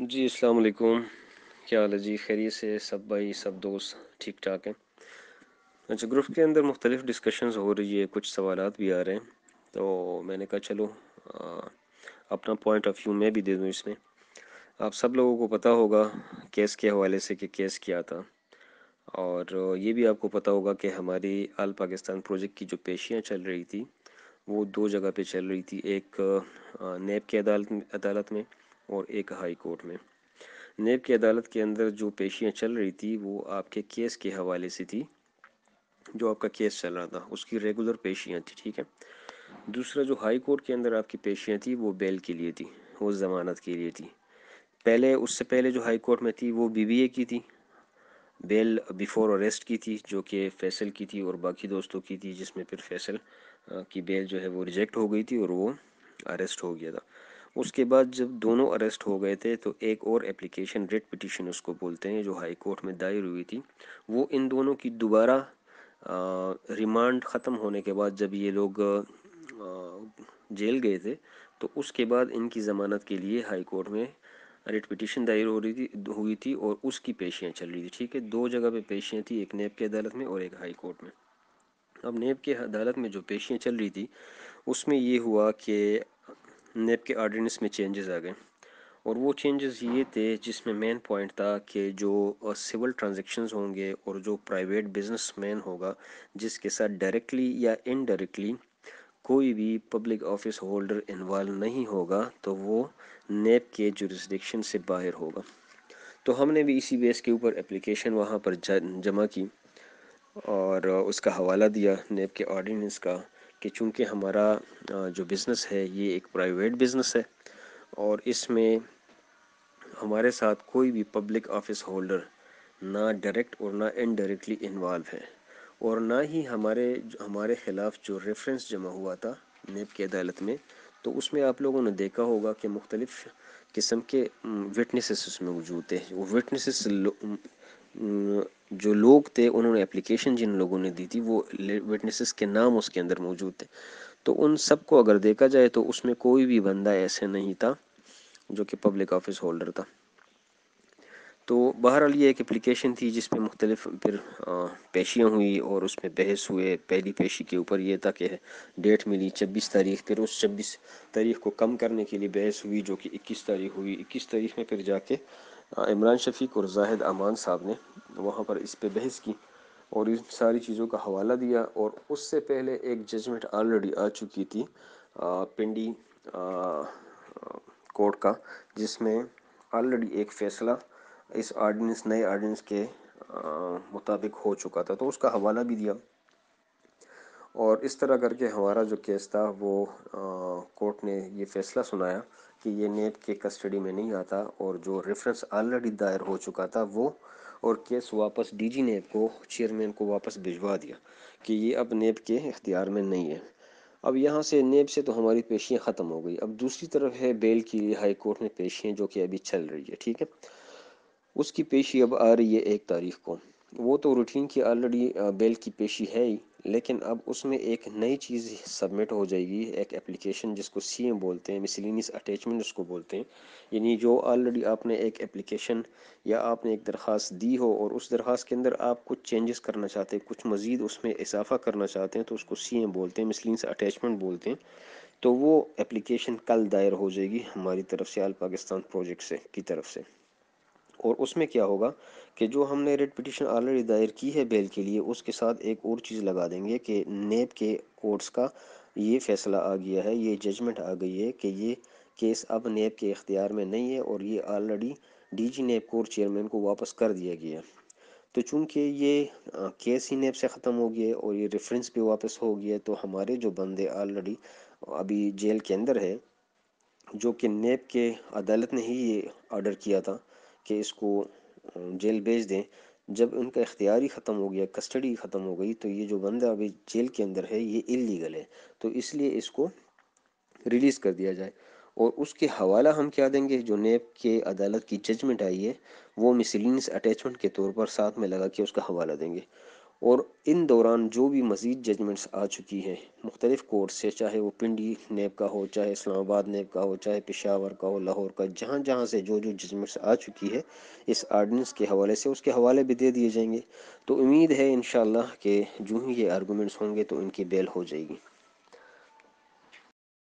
जी अस्सलाम वालेकुम क्या हाल है जी खैरियत से सब भाई सब दोस्त ठीक ठाक हैं अच्छा ग्रुप के अंदर मुख्तलिफ़ डिस्कशंस हो रही है कुछ सवाल भी आ रहे हैं तो मैंने कहा चलो आ, अपना पॉइंट ऑफ व्यू मैं भी दे दूँ इसमें आप सब लोगों को पता होगा केस के हवाले से कि केस क्या था और ये भी आपको पता होगा कि हमारी आल पाकिस्तान प्रोजेक्ट की जो पेशियाँ चल रही थी वो दो जगह पे चल रही थी एक नैब की अदालत अदालत में और एक हाई कोर्ट में नेब की अदालत के अंदर जो पेशियाँ चल रही थी वो आपके केस के हवाले से थी जो आपका केस चल रहा था उसकी रेगुलर पेशियाँ थी ठीक है दूसरा जो हाई कोर्ट के अंदर आपकी पेशियाँ थी वो बेल के लिए थी वो ज़मानत के लिए थी पहले उससे पहले जो हाई कोर्ट में थी वो बीबीए की थी बेल बिफोर अरेस्ट की थी जो कि फैसल की थी और बाकी दोस्तों की थी जिसमें फिर फैसल की बेल जो है वो रिजेक्ट हो गई थी और वो अरेस्ट हो गया था उसके बाद जब दोनों अरेस्ट हो गए थे तो एक और एप्लीकेशन रेट पिटिशन उसको बोलते हैं जो हाई कोर्ट में दायर हुई थी वो इन दोनों की दोबारा रिमांड ख़त्म होने के बाद जब ये लोग जेल गए थे तो उसके बाद इनकी ज़मानत के लिए हाई कोर्ट में रेड पिटिशन दायर हो रही थी हुई थी और उसकी पेशियाँ चल रही थी ठीक है दो जगह पे पेशियाँ थी एक नेब की अदालत में और एक हाई कोर्ट में अब नेब की अदालत में जो पेशियाँ चल रही थी उसमें ये हुआ कि नेप के ऑर्डिनेंस में चेंजेस आ गए और वो चेंजेस ये थे जिसमें मेन पॉइंट था कि जो सिविल ट्रांजेक्शन होंगे और जो प्राइवेट मैन होगा जिसके साथ डायरेक्टली या इनडायरेक्टली कोई भी पब्लिक ऑफिस होल्डर इन्वॉल्व नहीं होगा तो वो नेप के जुरिस्डिक्शन से बाहर होगा तो हमने भी इसी बेस के ऊपर एप्लीकेशन वहाँ पर जमा की और उसका हवाला दिया नेप के ऑर्डिनेंस का कि चूँकि हमारा जो बिज़नेस है ये एक प्राइवेट बिज़नेस है और इसमें हमारे साथ कोई भी पब्लिक ऑफिस होल्डर ना डायरेक्ट और ना इनडायरेक्टली इन्वॉल्व है और ना ही हमारे हमारे ख़िलाफ़ जो रेफरेंस जमा हुआ था नेब की अदालत में तो उसमें आप लोगों ने देखा होगा कि मुख्तलिफ़ किस्म के विटनेसेस उसमें वजूद थे वो विटनेसेस जो लोग थे उन्होंने एप्लीकेशन जिन लोगों ने दी थी वो विटनेसेस के नाम उसके अंदर मौजूद थे तो उन सबको अगर देखा जाए तो उसमें कोई भी बंदा ऐसे नहीं था जो कि पब्लिक ऑफिस होल्डर था तो बहरहाल ये एक एप्लीकेशन थी जिसपे मुख्तलिफ फिर पेशियाँ हुई और उसमें बहस हुए पहली पेशी के ऊपर ये था कि डेट मिली छब्बीस तारीख फिर उस छब्बीस तारीख को कम करने के लिए बहस हुई जो कि इक्कीस तारीख हुई इक्कीस तारीख में फिर जाके हाँ, इमरान शफीक और जाहिद अमान साहब ने वहाँ पर इस पर बहस की और इन सारी चीज़ों का हवाला दिया और उससे पहले एक जजमेंट ऑलरेडी आ चुकी थी आ, पिंडी कोर्ट का जिसमें ऑलरेडी एक फैसला इस आर्डिनेंस नए आर्डिनेंस के मुताबिक हो चुका था तो उसका हवाला भी दिया और इस तरह करके हमारा जो केस था वो कोर्ट ने ये फैसला सुनाया कि ये नेब के कस्टडी में नहीं आता और जो रेफरेंस ऑलरेडी दायर हो चुका था वो और केस वापस डीजी नेब को चेयरमैन को वापस भिजवा दिया कि ये अब नेब के इख्तियार में नहीं है अब यहाँ से नेब से तो हमारी पेशियाँ ख़त्म हो गई अब दूसरी तरफ है बेल के लिए हाई कोर्ट में पेशियाँ जो कि अभी चल रही है ठीक है उसकी पेशी अब आ रही है एक तारीख को वो तो रूटीन की ऑलरेडी बेल की पेशी है ही लेकिन अब उसमें एक नई चीज़ सबमिट हो जाएगी एक एप्लीकेशन जिसको सी एम बोलते हैं मिसलिनियस अटैचमेंट उसको बोलते हैं यानी जो ऑलरेडी आपने एक एप्लीकेशन या आपने एक दरख्वास्त दी हो और उस दरख्वास्त के अंदर आप कुछ चेंजेस करना चाहते हैं कुछ मज़ीद उसमें इजाफा करना चाहते हैं तो उसको सी एम बोलते हैं मिसलिनियस अटैचमेंट बोलते हैं तो वो एप्लीकेशन कल दायर हो जाएगी हमारी तरफ से आल पाकिस्तान प्रोजेक्ट से की तरफ से और उसमें क्या होगा कि जो हमने रेट पिटिशन ऑलरेडी दायर की है बेल के लिए उसके साथ एक और चीज़ लगा देंगे कि नेब के कोर्ट्स का ये फैसला आ गया है ये जजमेंट आ गई है कि ये केस अब नेब के इख्तियार में नहीं है और ये ऑलरेडी डी जी नेब कोर्ट चेयरमैन को वापस कर दिया गया है तो चूंकि ये केस ही नेब से ख़त्म हो गया और ये रेफरेंस भी वापस हो गया तो हमारे जो बंदे ऑलरेडी अभी जेल के अंदर है जो कि नेब के अदालत ने ही ये ऑर्डर किया था कि इसको जेल भेज दें जब उनका इख्तियार ही ख़त्म हो गया कस्टडी ख़त्म हो गई तो ये जो बंदा अभी जेल के अंदर है ये इलीगल है तो इसलिए इसको रिलीज़ कर दिया जाए और उसके हवाला हम क्या देंगे जो नेब के अदालत की जजमेंट आई है वो मिसलिनस अटैचमेंट के तौर पर साथ में लगा के उसका हवाला देंगे और इन दौरान जो भी मज़ीद जजमेंट्स आ चुकी हैं मुख्तलिफ़ कोर्ट से चाहे वो पिंडी नेब का हो चाहे इस्लामाबाद नेब का हो चाहे पेशावर का हो लाहौर का जहाँ जहाँ से जो जो जजमेंट्स आ चुकी है इस आर्डिनेंस के हवाले से उसके हवाले भी दे दिए जाएंगे तो उम्मीद है इन के जूँ ही ये आर्गूमेंट्स होंगे तो इनकी बेल हो जाएगी